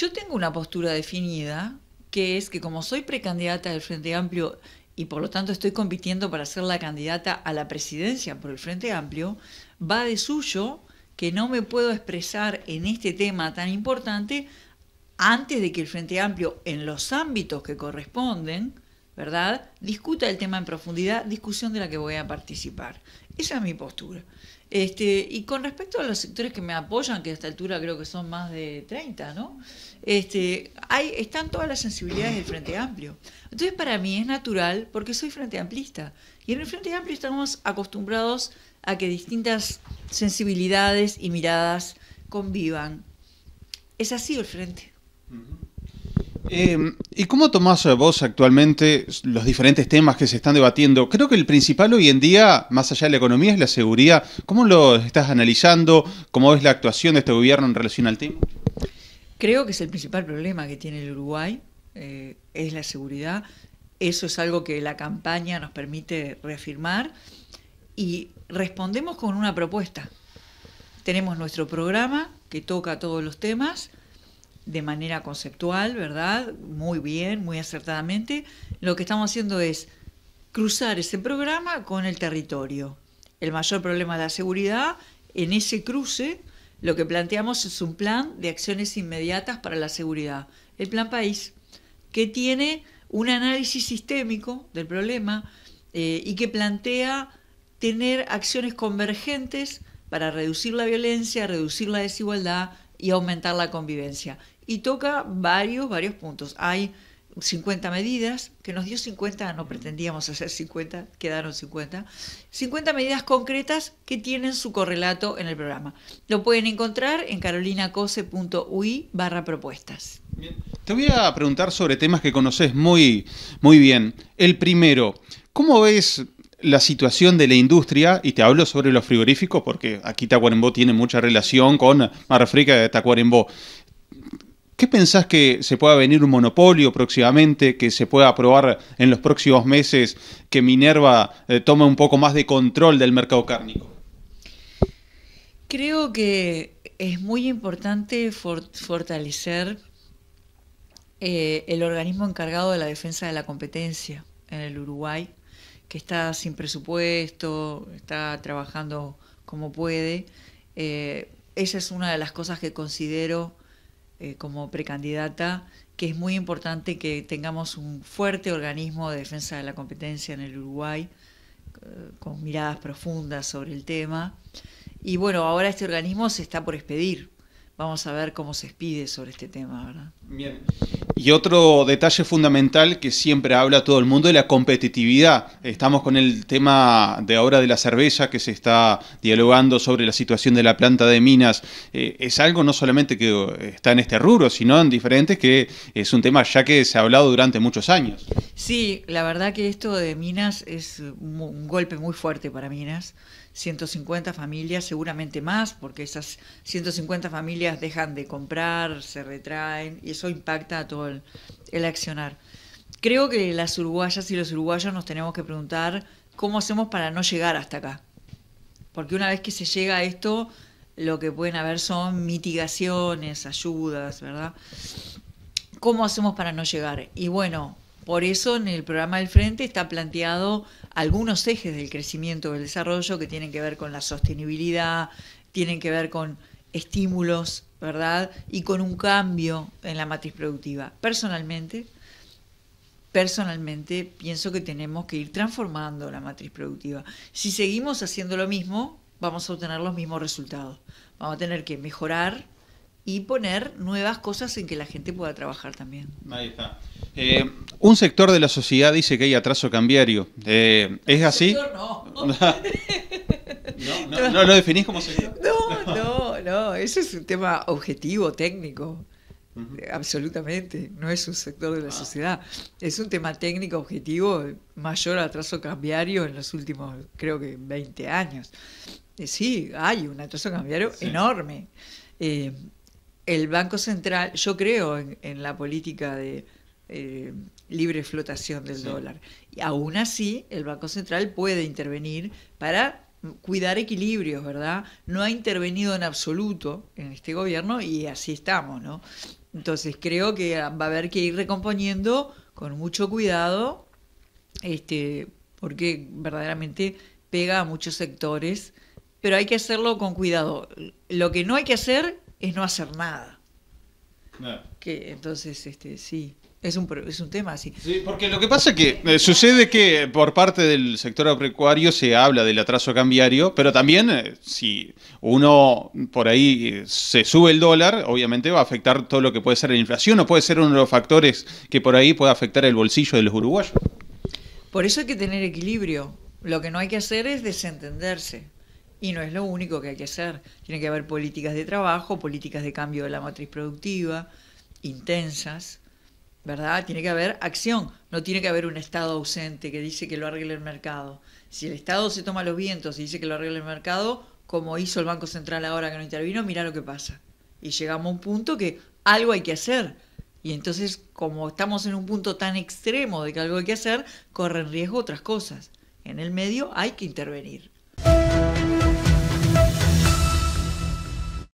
Yo tengo una postura definida, que es que como soy precandidata del Frente Amplio y por lo tanto estoy compitiendo para ser la candidata a la presidencia por el Frente Amplio, va de suyo que no me puedo expresar en este tema tan importante antes de que el Frente Amplio, en los ámbitos que corresponden, ¿verdad? Discuta el tema en profundidad, discusión de la que voy a participar. Esa es mi postura. Este, y con respecto a los sectores que me apoyan, que a esta altura creo que son más de 30, ¿no? Este, hay, están todas las sensibilidades del Frente Amplio. Entonces, para mí es natural, porque soy Frente Amplista. Y en el Frente Amplio estamos acostumbrados a que distintas sensibilidades y miradas convivan. Es así el Frente. Eh, ¿Y cómo tomás vos actualmente los diferentes temas que se están debatiendo? Creo que el principal hoy en día, más allá de la economía, es la seguridad. ¿Cómo lo estás analizando? ¿Cómo ves la actuación de este gobierno en relación al tema? Creo que es el principal problema que tiene el Uruguay, eh, es la seguridad. Eso es algo que la campaña nos permite reafirmar y respondemos con una propuesta. Tenemos nuestro programa que toca todos los temas de manera conceptual, ¿verdad? Muy bien, muy acertadamente. Lo que estamos haciendo es cruzar ese programa con el territorio. El mayor problema de la seguridad, en ese cruce, lo que planteamos es un plan de acciones inmediatas para la seguridad, el plan país, que tiene un análisis sistémico del problema eh, y que plantea tener acciones convergentes para reducir la violencia, reducir la desigualdad y aumentar la convivencia y toca varios, varios puntos. Hay 50 medidas, que nos dio 50, no pretendíamos hacer 50, quedaron 50. 50 medidas concretas que tienen su correlato en el programa. Lo pueden encontrar en carolinacose.ui barra propuestas. Te voy a preguntar sobre temas que conoces muy, muy bien. El primero, ¿cómo ves la situación de la industria, y te hablo sobre los frigoríficos porque aquí Tacuarembó tiene mucha relación con marrafrica de Tacuarembó, ¿Qué pensás que se pueda venir un monopolio próximamente, que se pueda aprobar en los próximos meses, que Minerva eh, tome un poco más de control del mercado cárnico? Creo que es muy importante fortalecer eh, el organismo encargado de la defensa de la competencia en el Uruguay, que está sin presupuesto, está trabajando como puede. Eh, esa es una de las cosas que considero eh, como precandidata, que es muy importante que tengamos un fuerte organismo de defensa de la competencia en el Uruguay, eh, con miradas profundas sobre el tema. Y bueno, ahora este organismo se está por expedir, vamos a ver cómo se expide sobre este tema, ¿verdad? Bien. Y otro detalle fundamental que siempre habla todo el mundo es la competitividad. Estamos con el tema de ahora de la cerveza que se está dialogando sobre la situación de la planta de minas. Eh, es algo no solamente que está en este rubro, sino en diferentes, que es un tema ya que se ha hablado durante muchos años. Sí, la verdad que esto de Minas es un golpe muy fuerte para Minas. 150 familias, seguramente más, porque esas 150 familias dejan de comprar, se retraen y eso impacta a todo el, el accionar. Creo que las uruguayas y los uruguayos nos tenemos que preguntar cómo hacemos para no llegar hasta acá. Porque una vez que se llega a esto, lo que pueden haber son mitigaciones, ayudas, ¿verdad? ¿Cómo hacemos para no llegar? Y bueno, por eso en el programa del Frente está planteado algunos ejes del crecimiento del desarrollo que tienen que ver con la sostenibilidad, tienen que ver con estímulos, ¿verdad? Y con un cambio en la matriz productiva. Personalmente, personalmente pienso que tenemos que ir transformando la matriz productiva. Si seguimos haciendo lo mismo, vamos a obtener los mismos resultados. Vamos a tener que mejorar y poner nuevas cosas en que la gente pueda trabajar también. Ahí está. Eh, un sector de la sociedad dice que hay atraso cambiario. Eh, ¿Es así? No. no. no, lo definís como sector? No, no, no. Eso es un tema objetivo, técnico. Absolutamente, no es un sector de la ah. sociedad. Es un tema técnico objetivo, mayor atraso cambiario en los últimos, creo que 20 años. Eh, sí, hay un atraso cambiario enorme. el Banco Central, yo creo en la política de, eh, libre flotación del dólar. Y aún así, el Banco Central puede intervenir para cuidar equilibrios, ¿verdad? No ha intervenido en absoluto en este gobierno y así estamos, ¿no? Entonces creo que va a haber que ir recomponiendo con mucho cuidado, este, porque verdaderamente pega a muchos sectores, pero hay que hacerlo con cuidado. Lo que no hay que hacer es no hacer nada. entonces, este, sí. Es un, tema así. Sí, porque lo que pasa es que eh, sucede que por parte del sector agropecuario se habla del atraso cambiario, pero también eh, si uno por ahí eh, se sube el dólar, obviamente va a afectar todo lo que puede ser la inflación o puede ser uno de los factores que por ahí puede afectar el bolsillo de los uruguayos. Por eso hay que tener equilibrio. Lo que no hay que hacer es desentenderse. Y no es lo único que hay que hacer. Tiene que haber políticas de trabajo, políticas de cambio de la matriz productiva, intensas ¿verdad? Tiene que haber acción, no tiene que haber un Estado ausente que dice que lo arregle el mercado. Si el Estado se toma los vientos y dice que lo arregle el mercado, como hizo el Banco Central ahora que no intervino, mira lo que pasa. Y llegamos a un punto que algo hay que hacer. Y entonces, como estamos en un punto tan extremo de que algo hay que hacer, corren riesgo otras cosas. En el medio hay que intervenir.